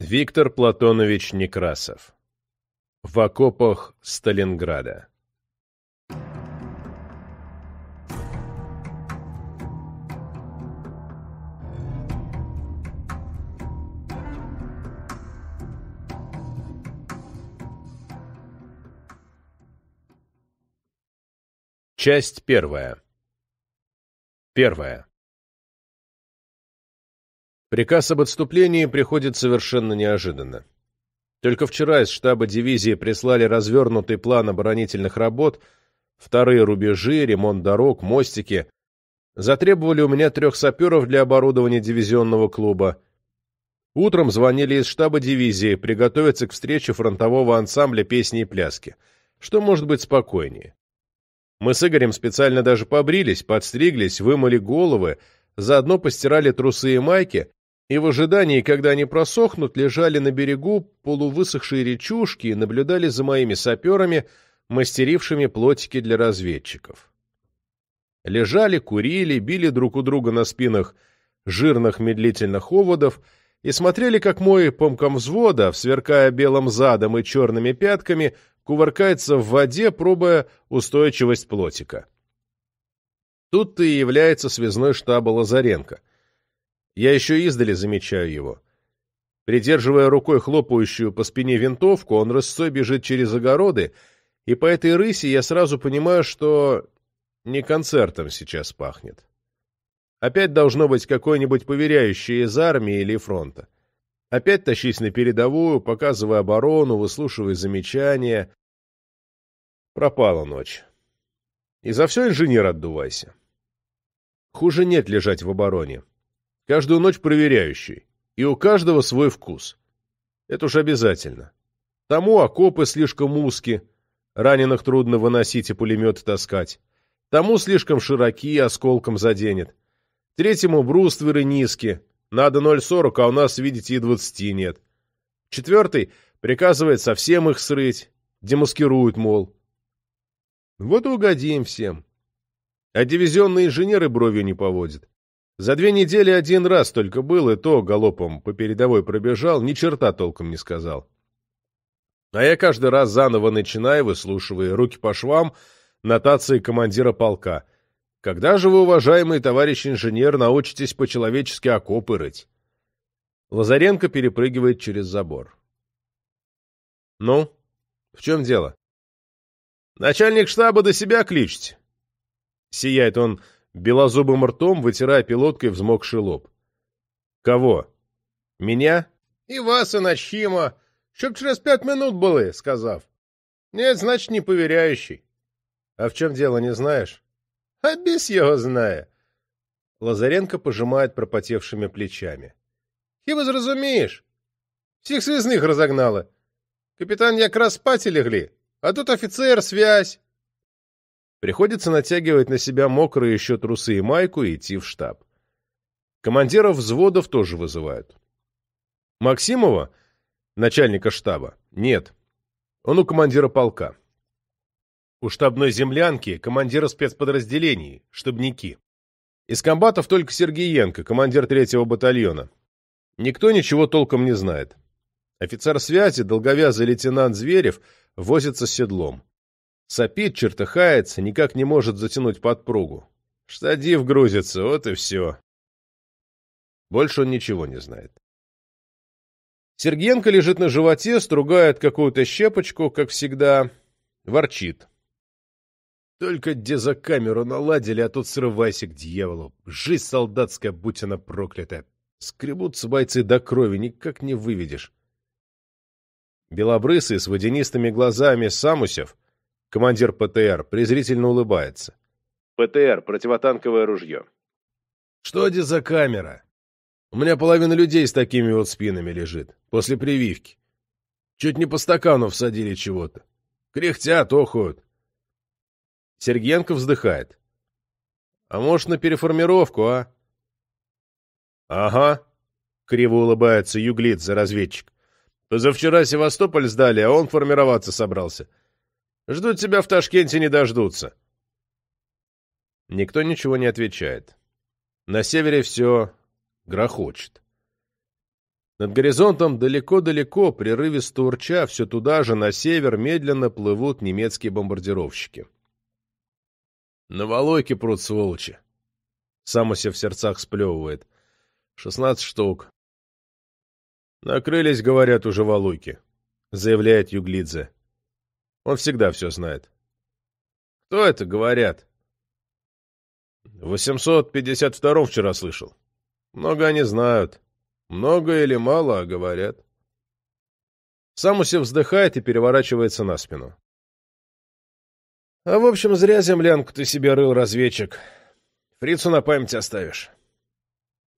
Виктор Платонович Некрасов. В окопах Сталинграда. Часть первая. Первая. Приказ об отступлении приходит совершенно неожиданно. Только вчера из штаба дивизии прислали развернутый план оборонительных работ, вторые рубежи, ремонт дорог, мостики. Затребовали у меня трех саперов для оборудования дивизионного клуба. Утром звонили из штаба дивизии приготовиться к встрече фронтового ансамбля песни и пляски. Что может быть спокойнее? Мы с Игорем специально даже побрились, подстриглись, вымыли головы, заодно постирали трусы и майки, и в ожидании, когда они просохнут, лежали на берегу полувысохшие речушки и наблюдали за моими саперами, мастерившими плотики для разведчиков. Лежали, курили, били друг у друга на спинах жирных медлительных оводов и смотрели, как мой помком взвода, сверкая белым задом и черными пятками, кувыркается в воде, пробуя устойчивость плотика. Тут-то и является связной штаба Лазаренко — я еще издали замечаю его. Придерживая рукой хлопающую по спине винтовку, он рысцой бежит через огороды, и по этой рыси я сразу понимаю, что не концертом сейчас пахнет. Опять должно быть какой-нибудь поверяющий из армии или фронта. Опять тащись на передовую, показывая оборону, выслушивая замечания. Пропала ночь. И за все, инженер, отдувайся. Хуже нет лежать в обороне. Каждую ночь проверяющий. И у каждого свой вкус. Это уж обязательно. Тому окопы слишком узки, раненых трудно выносить и пулеметы таскать. Тому слишком широки, и осколком заденет. Третьему брустверы низкие. Надо 0,40, а у нас, видите, и 20 нет. Четвертый приказывает совсем их срыть, демаскирует, мол. Вот и угодим всем. А дивизионные инженеры бровью не поводят. За две недели один раз только был, и то галопом по передовой пробежал, ни черта толком не сказал. А я каждый раз заново начинаю, выслушивая руки по швам, нотации командира полка. «Когда же вы, уважаемый товарищ инженер, научитесь по-человечески окопы рыть?» Лазаренко перепрыгивает через забор. «Ну, в чем дело?» «Начальник штаба до себя кличет!» Сияет он белозубым ртом, вытирая пилоткой взмокший лоб. «Кого? Меня?» «И вас, и Начхима. чтоб через пять минут были, сказав. «Нет, значит, не поверяющий». «А в чем дело, не знаешь?» «А без его знає». Лазаренко пожимает пропотевшими плечами. «Хіба зрозумієш? Всех связных разогнала. Капитан якраз спать легли, а тут офицер, связь. Приходится натягивать на себя мокрые еще трусы и майку и идти в штаб. Командиров взводов тоже вызывают. Максимова, начальника штаба, нет. Он у командира полка. У штабной землянки командира спецподразделений, штабники. Из комбатов только Сергеенко, командир третьего батальона. Никто ничего толком не знает. Офицер связи, долговязый лейтенант Зверев, возится с седлом. Сопит, чертыхается, никак не может затянуть подпругу. штадив грузится, вот и все. Больше он ничего не знает. Сергенко лежит на животе, стругает какую-то щепочку, как всегда, ворчит. Только где за камеру наладили, а тут срывайся к дьяволу. Жизнь солдатская, будь она проклята. Скребутся бойцы до крови, никак не выведешь. Белобрысый с водянистыми глазами Самусев Командир ПТР презрительно улыбается. ПТР, противотанковое ружье. Что это за камера? У меня половина людей с такими вот спинами лежит, после прививки. Чуть не по стакану всадили чего-то. Кряхтят, охают. Сергенко вздыхает. А может, на переформировку, а? Ага, криво улыбается Юглит за разведчик. Позавчера Севастополь сдали, а он формироваться собрался. — Ждут тебя в Ташкенте не дождутся. Никто ничего не отвечает. На севере все грохочет. Над горизонтом далеко-далеко, прерывисто урча, все туда же, на север, медленно плывут немецкие бомбардировщики. На Волойке прут, сволочи. Самося в сердцах сплевывает. Шестнадцать штук. Накрылись, говорят, уже Волойки, заявляет Юглидзе. Он всегда все знает. «Кто это?» — говорят. «852 вчера слышал. Много они знают. Много или мало, а говорят». Самусев вздыхает и переворачивается на спину. «А в общем, зря землянку ты себе рыл, разведчик. Фрицу на память оставишь».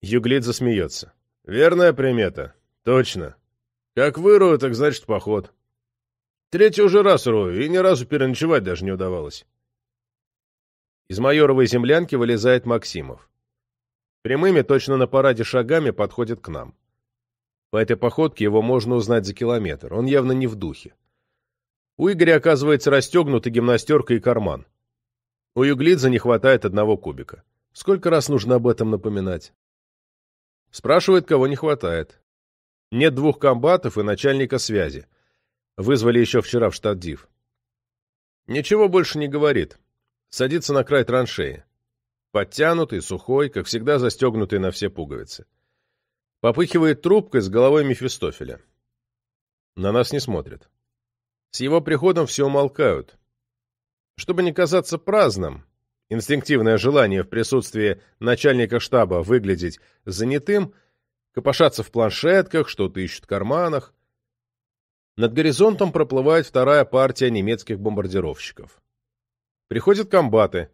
Юглит засмеется. «Верная примета. Точно. Как вырую, так значит поход». Третий уже раз рою, и ни разу переночевать даже не удавалось. Из майоровой землянки вылезает Максимов. Прямыми, точно на параде шагами, подходит к нам. По этой походке его можно узнать за километр. Он явно не в духе. У Игоря, оказывается, расстегнута гимнастерка и карман. У Юглидзе не хватает одного кубика. Сколько раз нужно об этом напоминать? Спрашивает, кого не хватает. Нет двух комбатов и начальника связи. Вызвали еще вчера в штат Див. Ничего больше не говорит. Садится на край траншеи. Подтянутый, сухой, как всегда застегнутый на все пуговицы. Попыхивает трубкой с головой Мефистофеля. На нас не смотрит. С его приходом все умолкают. Чтобы не казаться праздным, инстинктивное желание в присутствии начальника штаба выглядеть занятым, копошаться в планшетках, что-то ищут в карманах, над горизонтом проплывает вторая партия немецких бомбардировщиков. Приходят комбаты.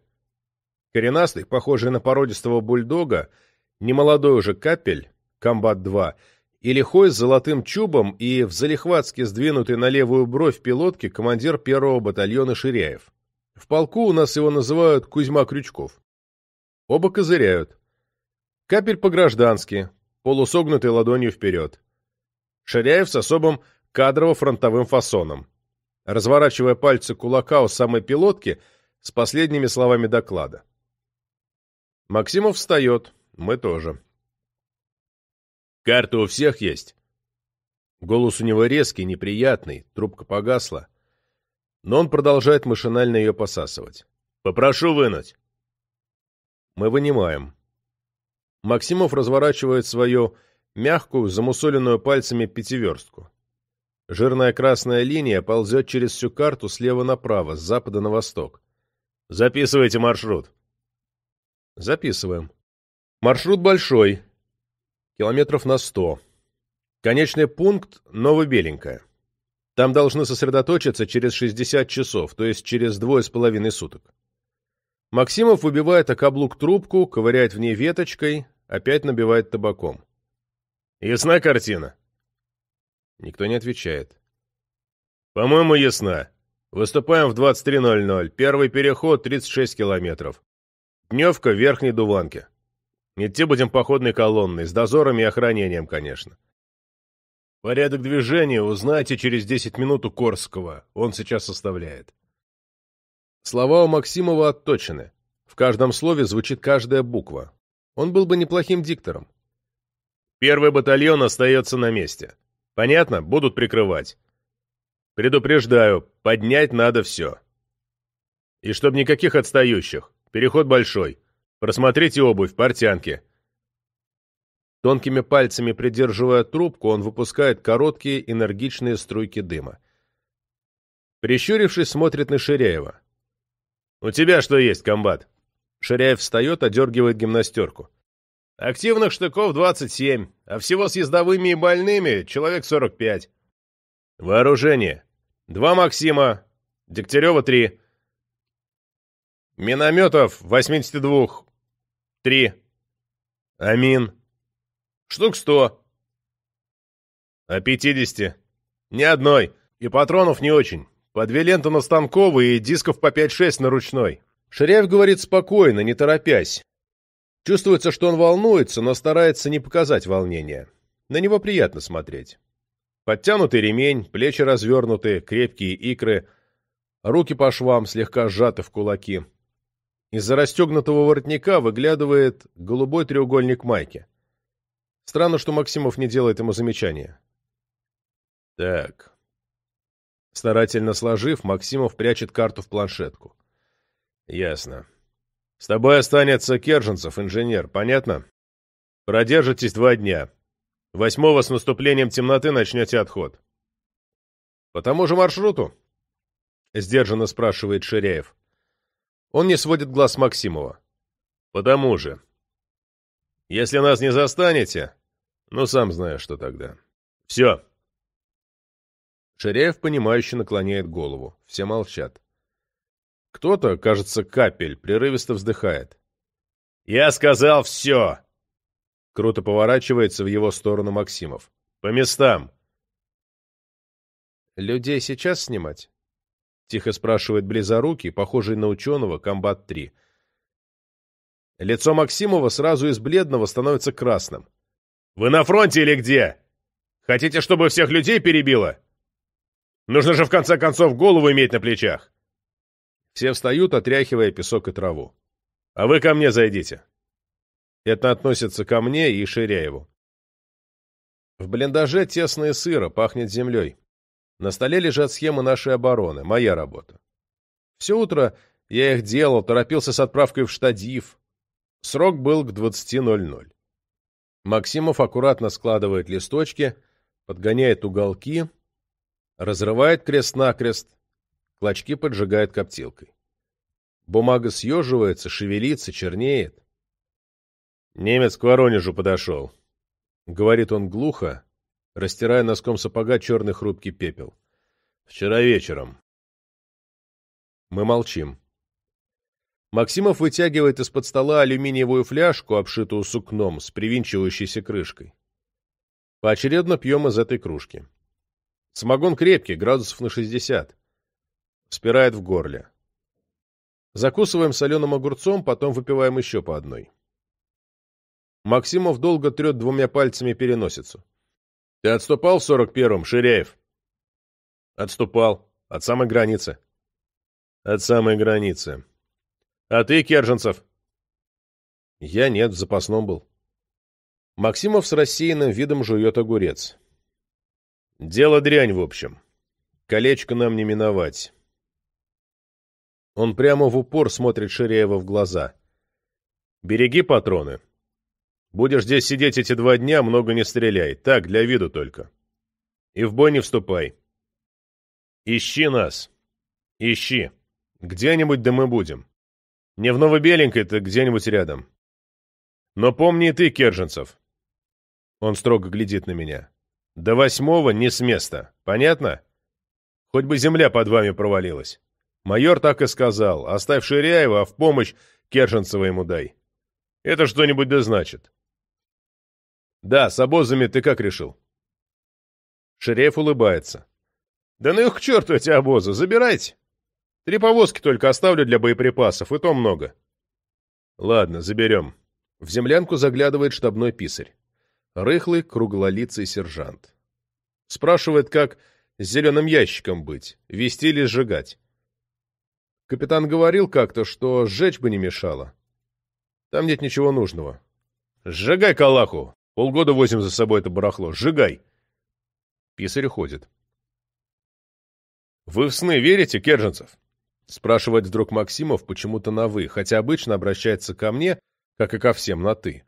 Коренастый, похожий на породистого бульдога, немолодой уже капель, комбат-2, и лихой с золотым чубом и в залихватски сдвинутый на левую бровь пилотки командир первого батальона Ширяев. В полку у нас его называют Кузьма Крючков. Оба козыряют. Капель по-граждански, полусогнутый ладонью вперед. Ширяев с особым кадрово-фронтовым фасоном, разворачивая пальцы кулака у самой пилотки с последними словами доклада. Максимов встает, мы тоже. «Карты у всех есть?» Голос у него резкий, неприятный, трубка погасла. Но он продолжает машинально ее посасывать. «Попрошу вынуть!» Мы вынимаем. Максимов разворачивает свою мягкую, замусоленную пальцами пятиверстку. Жирная красная линия ползет через всю карту слева направо, с запада на восток. «Записывайте маршрут». «Записываем. Маршрут большой. Километров на сто. Конечный пункт — Новобеленькая. Там должны сосредоточиться через 60 часов, то есть через двое с половиной суток. Максимов убивает о каблук трубку, ковыряет в ней веточкой, опять набивает табаком. «Ясна картина?» Никто не отвечает. «По-моему, ясна. Выступаем в 23.00. Первый переход 36 километров. Дневка в Верхней Дуванке. Идти будем походной колонной, с дозорами и охранением, конечно. Порядок движения узнайте через 10 минут у Корского. Он сейчас составляет». Слова у Максимова отточены. В каждом слове звучит каждая буква. Он был бы неплохим диктором. Первый батальон остается на месте. Понятно, будут прикрывать. Предупреждаю, поднять надо все. И чтоб никаких отстающих. Переход большой. Просмотрите обувь, портянки. Тонкими пальцами придерживая трубку, он выпускает короткие энергичные струйки дыма. Прищурившись, смотрит на Ширяева. «У тебя что есть, комбат?» Ширяев встает, одергивает гимнастерку. Активных штыков 27, а всего с ездовыми и больными человек 45. Вооружение. Два Максима, Дегтярева 3. Минометов 82. 3. Амин. Штук 100. А 50. Ни одной. И патронов не очень. По две ленты на станковые и дисков по 5-6 на ручной. Ширяев говорит спокойно, не торопясь. Чувствуется, что он волнуется, но старается не показать волнения. На него приятно смотреть. Подтянутый ремень, плечи развернуты, крепкие икры, руки по швам слегка сжаты в кулаки. Из-за расстегнутого воротника выглядывает голубой треугольник майки. Странно, что Максимов не делает ему замечания. Так. Старательно сложив, Максимов прячет карту в планшетку. Ясно. С тобой останется Керженцев, инженер, понятно? Продержитесь два дня. Восьмого с наступлением темноты начнете отход. По тому же маршруту? Сдержанно спрашивает Ширяев. Он не сводит глаз Максимова. По тому же. Если нас не застанете, ну, сам знаю, что тогда. Все. Ширяев, понимающе наклоняет голову. Все молчат. Кто-то, кажется, капель, прерывисто вздыхает. «Я сказал все!» Круто поворачивается в его сторону Максимов. «По местам!» «Людей сейчас снимать?» Тихо спрашивает близорукий, похожий на ученого, комбат-3. Лицо Максимова сразу из бледного становится красным. «Вы на фронте или где? Хотите, чтобы всех людей перебило? Нужно же в конце концов голову иметь на плечах!» Все встают, отряхивая песок и траву. «А вы ко мне зайдите!» Это относится ко мне и Ширяеву. В блиндаже тесно и сыро, пахнет землей. На столе лежат схемы нашей обороны, моя работа. Все утро я их делал, торопился с отправкой в штадив. Срок был к 20.00. Максимов аккуратно складывает листочки, подгоняет уголки, разрывает крест-накрест, клочки поджигает коптилкой. Бумага съеживается, шевелится, чернеет. «Немец к Воронежу подошел», — говорит он глухо, растирая носком сапога черный хрупкий пепел. «Вчера вечером». Мы молчим. Максимов вытягивает из-под стола алюминиевую фляжку, обшитую сукном, с привинчивающейся крышкой. Поочередно пьем из этой кружки. Самогон крепкий, градусов на шестьдесят. Спирает в горле. Закусываем соленым огурцом, потом выпиваем еще по одной. Максимов долго трет двумя пальцами переносицу. «Ты отступал в сорок первом, Ширяев?» «Отступал. От самой границы». «От самой границы». «А ты, Керженцев?» «Я нет, в запасном был». Максимов с рассеянным видом жует огурец. «Дело дрянь, в общем. Колечко нам не миновать. Он прямо в упор смотрит Ширеева в глаза. «Береги патроны. Будешь здесь сидеть эти два дня, много не стреляй. Так, для виду только. И в бой не вступай. Ищи нас. Ищи. Где-нибудь да мы будем. Не в Новобеленькой, так где-нибудь рядом. Но помни и ты, Керженцев». Он строго глядит на меня. «До восьмого не с места. Понятно? Хоть бы земля под вами провалилась». Майор так и сказал. Оставь Ширяева, а в помощь Кершенцева ему дай. Это что-нибудь да значит. Да, с обозами ты как решил? Ширяев улыбается. Да ну их к черту эти обозы, забирайте. Три повозки только оставлю для боеприпасов, и то много. Ладно, заберем. В землянку заглядывает штабной писарь. Рыхлый, круглолицый сержант. Спрашивает, как с зеленым ящиком быть, вести или сжигать. Капитан говорил как-то, что сжечь бы не мешало. Там нет ничего нужного. «Сжигай калаху! Полгода возим за собой это барахло. Сжигай!» Писарь уходит. «Вы в сны верите, Керженцев?» Спрашивает вдруг Максимов почему-то на «вы», хотя обычно обращается ко мне, как и ко всем, на «ты».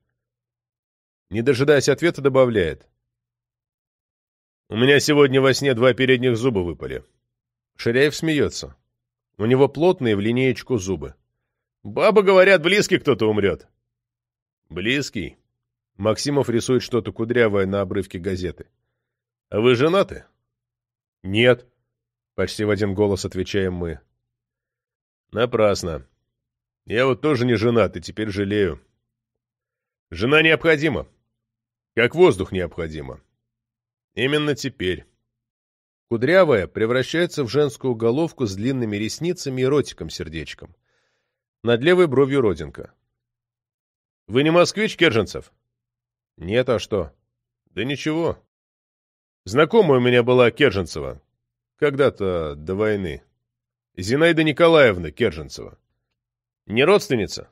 Не дожидаясь ответа, добавляет. «У меня сегодня во сне два передних зуба выпали». Ширяев смеется. У него плотные в линеечку зубы. «Бабы, говорят, близкий кто-то умрет». «Близкий?» Максимов рисует что-то кудрявое на обрывке газеты. «А вы женаты?» «Нет», — почти в один голос отвечаем мы. «Напрасно. Я вот тоже не женат и теперь жалею. Жена необходима, как воздух необходима. Именно теперь». Кудрявая превращается в женскую головку с длинными ресницами и ротиком-сердечком. Над левой бровью родинка. «Вы не москвич, Керженцев?» «Нет, а что?» «Да ничего. Знакомая у меня была Керженцева. Когда-то до войны. Зинаида Николаевна Керженцева. Не родственница?»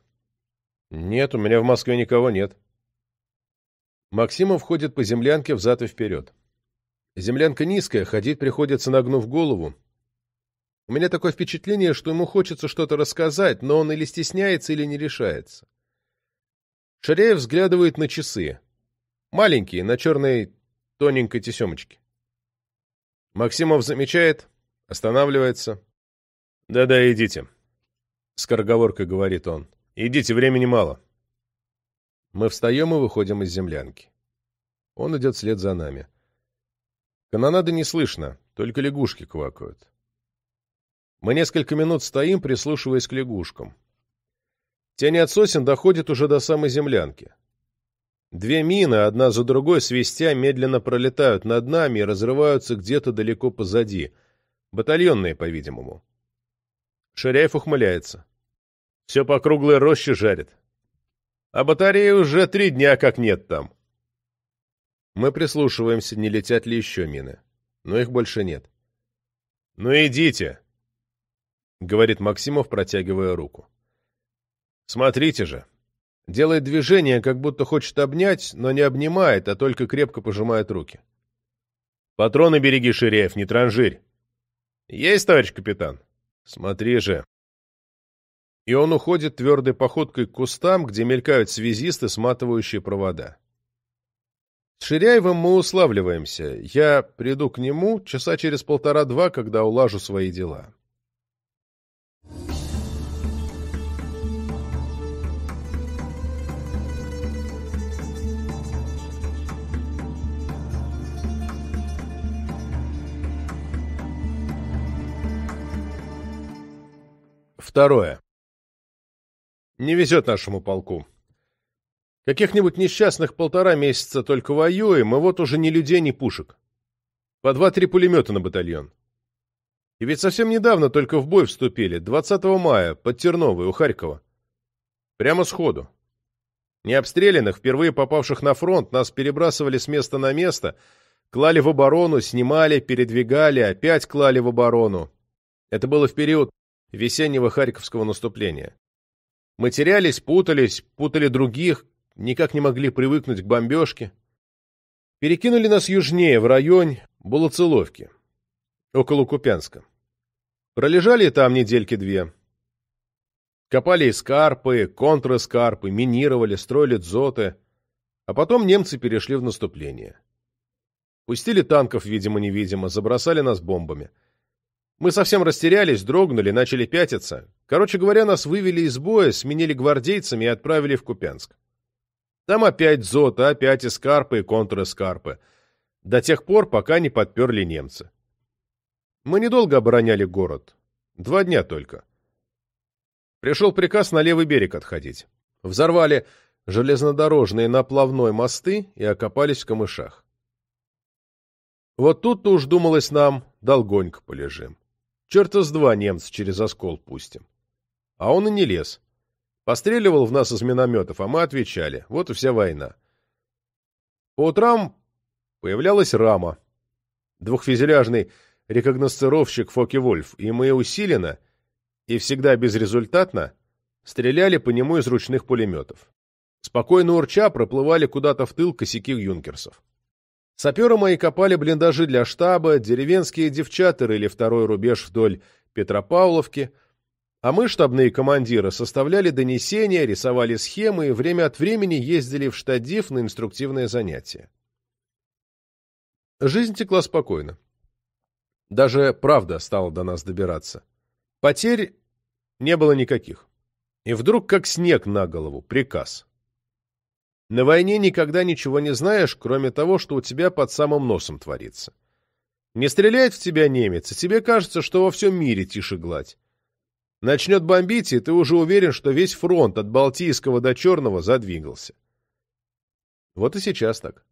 «Нет, у меня в Москве никого нет». Максимов ходит по землянке взад и вперед. Землянка низкая, ходить приходится нагнув голову. У меня такое впечатление, что ему хочется что-то рассказать, но он или стесняется, или не решается. Шареев взглядывает на часы. Маленькие, на черной тоненькой тесемочке. Максимов замечает, останавливается. «Да-да, идите», — скороговоркой говорит он. «Идите, времени мало». Мы встаем и выходим из землянки. Он идет вслед за нами. Канонады не слышно, только лягушки квакают. Мы несколько минут стоим, прислушиваясь к лягушкам. Тени от сосен доходят уже до самой землянки. Две мины, одна за другой, свистя, медленно пролетают над нами и разрываются где-то далеко позади. Батальонные, по-видимому. Ширяев ухмыляется. Все по круглой роще жарит. А батареи уже три дня как нет там. Мы прислушиваемся, не летят ли еще мины. Но их больше нет. «Ну идите!» — говорит Максимов, протягивая руку. «Смотрите же!» Делает движение, как будто хочет обнять, но не обнимает, а только крепко пожимает руки. «Патроны береги, Ширеев, не транжирь!» «Есть, товарищ капитан?» «Смотри же!» И он уходит твердой походкой к кустам, где мелькают связисты, сматывающие провода. С Ширяевым мы уславливаемся. Я приду к нему часа через полтора-два, когда улажу свои дела. Второе. Не везет нашему полку. Каких-нибудь несчастных полтора месяца только воюем, и вот уже ни людей, ни пушек. По два-три пулемета на батальон. И ведь совсем недавно только в бой вступили, 20 мая, под Терновой, у Харькова. Прямо сходу. Необстрелянных, впервые попавших на фронт, нас перебрасывали с места на место, клали в оборону, снимали, передвигали, опять клали в оборону. Это было в период весеннего харьковского наступления. Мы терялись, путались, путали других, никак не могли привыкнуть к бомбежке. Перекинули нас южнее, в район Булоцеловки, около Купянска. Пролежали там недельки две. Копали эскарпы, контрэскарпы, минировали, строили дзоты. А потом немцы перешли в наступление. Пустили танков, видимо-невидимо, забросали нас бомбами. Мы совсем растерялись, дрогнули, начали пятиться. Короче говоря, нас вывели из боя, сменили гвардейцами и отправили в Купянск. Там опять Зота, опять эскарпы и контрэскарпы. До тех пор, пока не подперли немцы. Мы недолго обороняли город. Два дня только. Пришел приказ на левый берег отходить. Взорвали железнодорожные наплавной мосты и окопались в камышах. Вот тут-то уж думалось нам, долгонько полежим. Черта с два немца через оскол пустим. А он и не лез. Постреливал в нас из минометов, а мы отвечали. Вот и вся война. По утрам появлялась рама. Двухфюзеляжный рекогносцировщик Фоки вольф и мы усиленно и всегда безрезультатно стреляли по нему из ручных пулеметов. Спокойно урча проплывали куда-то в тыл косяки юнкерсов. Саперы мои копали блиндажи для штаба, деревенские девчата или второй рубеж вдоль Петропавловки — а мы, штабные командиры, составляли донесения, рисовали схемы и время от времени ездили в штадив на инструктивное занятие. Жизнь текла спокойно. Даже правда стала до нас добираться. Потерь не было никаких. И вдруг, как снег на голову, приказ. На войне никогда ничего не знаешь, кроме того, что у тебя под самым носом творится. Не стреляет в тебя немец, и тебе кажется, что во всем мире тише гладь. Начнет бомбить, и ты уже уверен, что весь фронт от Балтийского до Черного задвигался. Вот и сейчас так.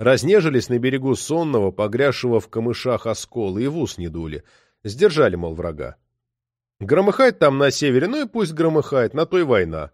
Разнежились на берегу сонного, погрязшего в камышах осколы и в ус не дули. Сдержали, мол, врага. Громыхать там на севере, ну и пусть громыхает, на той война.